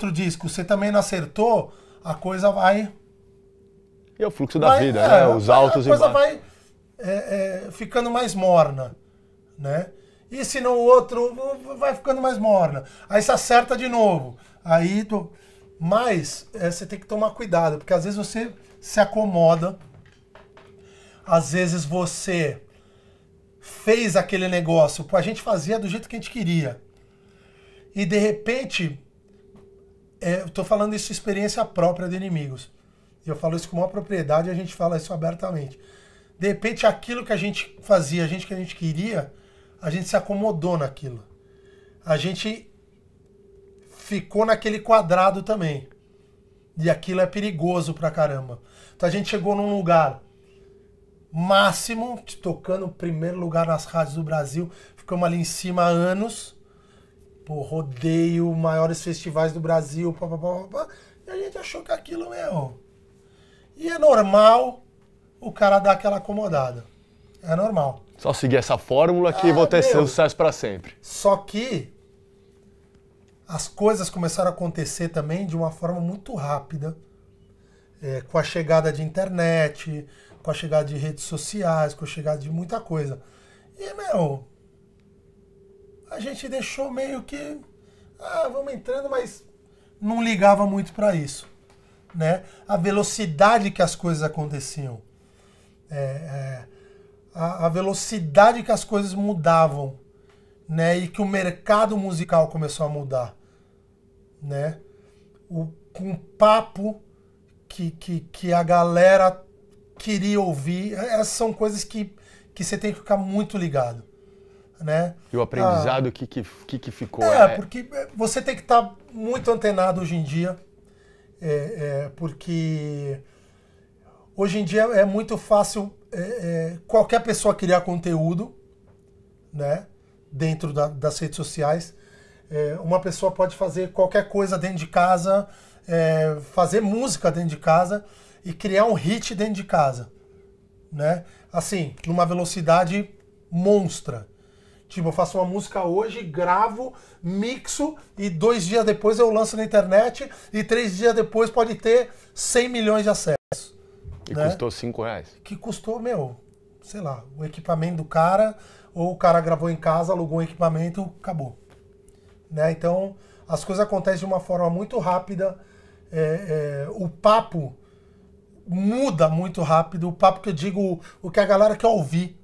outro disco você também não acertou, a coisa vai. E é o fluxo da vai, vida, é, né? Os altos e baixos. A coisa vai é, é, ficando mais morna, né? E se não o outro, vai ficando mais morna. Aí você acerta de novo. Aí tu... Mas é, você tem que tomar cuidado, porque às vezes você se acomoda, às vezes você fez aquele negócio, a gente fazia do jeito que a gente queria. E de repente é, eu tô falando isso experiência própria de inimigos. E eu falo isso com maior propriedade, a gente fala isso abertamente. De repente, aquilo que a gente fazia, a gente que a gente queria, a gente se acomodou naquilo. A gente ficou naquele quadrado também. E aquilo é perigoso pra caramba. Então a gente chegou num lugar máximo, tocando o primeiro lugar nas rádios do Brasil. Ficamos ali em cima há anos. Tipo, rodeio, maiores festivais do Brasil, pá, pá, pá, pá, e a gente achou que aquilo, mesmo. E é normal o cara dar aquela acomodada. É normal. Só seguir essa fórmula que ah, vou ter meu, sucesso para sempre. Só que as coisas começaram a acontecer também de uma forma muito rápida. É, com a chegada de internet, com a chegada de redes sociais, com a chegada de muita coisa. E, meu, a gente deixou meio que. Ah, vamos entrando, mas não ligava muito para isso. Né? A velocidade que as coisas aconteciam. É, é, a, a, velocidade que as coisas mudavam. Né? E que o mercado musical começou a mudar. Né? O, com papo que, que, que a galera queria ouvir. Essas é, são coisas que, que você tem que ficar muito ligado né? E o aprendizado, ah, que, que, que, ficou? É, é, porque é, você tem que estar tá muito antenado hoje em dia, é, é, porque hoje em dia é muito fácil é, é, qualquer pessoa criar conteúdo, né? Dentro da, das redes sociais. uma pessoa pode fazer qualquer coisa dentro de casa, fazer música dentro de casa e criar um hit dentro de casa, né? Assim, numa velocidade monstra Tipo, eu faço uma música hoje, gravo, mixo e dois dias depois eu lanço na internet e três dias depois pode ter 100 milhões de acessos. E né? custou 5 reais. Que custou, meu, sei lá, o equipamento do cara, ou o cara gravou em casa, alugou um equipamento, acabou. Né? Então, as coisas acontecem de uma forma muito rápida. É, é, o papo muda muito rápido. O papo que eu digo, o que a galera quer ouvir,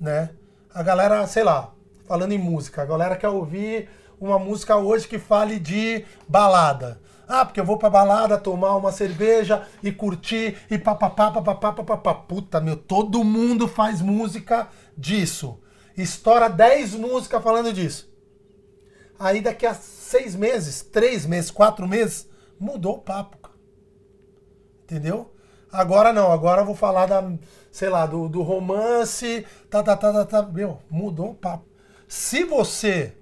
né? A galera, sei lá, falando em música. A galera quer ouvir uma música hoje que fale de balada. Ah, porque eu vou pra balada tomar uma cerveja e curtir e papapá, papapá, papapá. Puta, meu, todo mundo faz música disso. Estoura 10 músicas falando disso. Aí daqui a seis meses, três meses, quatro meses, mudou o papo. Entendeu? Agora não, agora eu vou falar da, sei lá, do, do romance, tá, tá, tá, tá, tá. Meu, mudou o papo. Se você.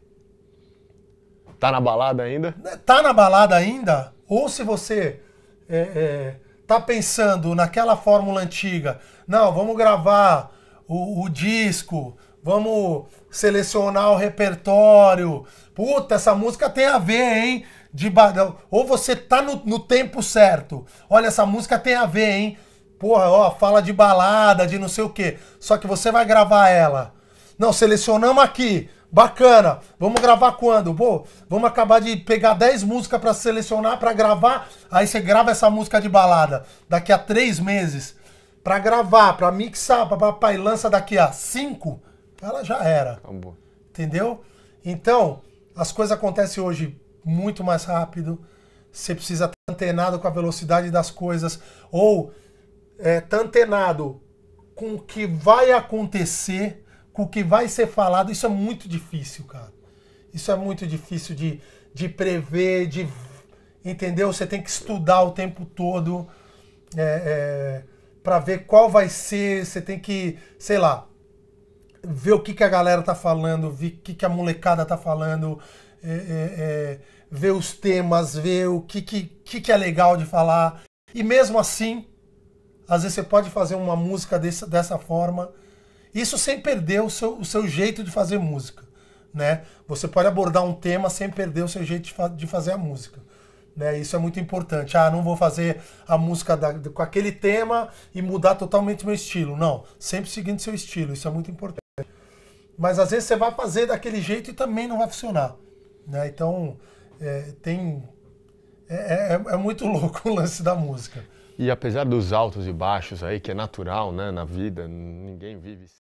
Tá na balada ainda? Né, tá na balada ainda, ou se você é, é, tá pensando naquela fórmula antiga, não, vamos gravar o, o disco, vamos selecionar o repertório. Puta, essa música tem a ver, hein? De ba... Ou você tá no, no tempo certo. Olha, essa música tem a ver, hein? Porra, ó, fala de balada, de não sei o quê. Só que você vai gravar ela não, selecionamos aqui. Bacana. Vamos gravar quando? Pô, vamos acabar de pegar 10 músicas para selecionar, para gravar. Aí você grava essa música de balada daqui a 3 meses. Para gravar, para mixar, para papai lança daqui a 5, ela já era. Acabou. Entendeu? Então, as coisas acontecem hoje muito mais rápido. Você precisa estar antenado com a velocidade das coisas. Ou é, tá antenado com o que vai acontecer com o que vai ser falado, isso é muito difícil, cara. Isso é muito difícil de, de prever, de. Entendeu? Você tem que estudar o tempo todo é, é, para ver qual vai ser. Você tem que, sei lá, ver o que, que a galera tá falando, ver o que, que a molecada tá falando, é, é, é ver os temas, ver o que, que, que, que é legal de falar. E mesmo assim, às vezes você pode fazer uma música desse, dessa forma isso sem perder o seu, o seu jeito de fazer música. Né? Você pode abordar um tema sem perder o seu jeito de, fa de fazer a música. Né? Isso é muito importante. Ah, não vou fazer a música da, com aquele tema e mudar totalmente meu estilo. Não, sempre seguindo seu estilo. Isso é muito importante. Mas às vezes você vai fazer daquele jeito e também não vai funcionar. Né? Então, é, tem. É, é, é, é muito louco o lance da música. E apesar dos altos e baixos aí, que é natural né, na vida, ninguém vive.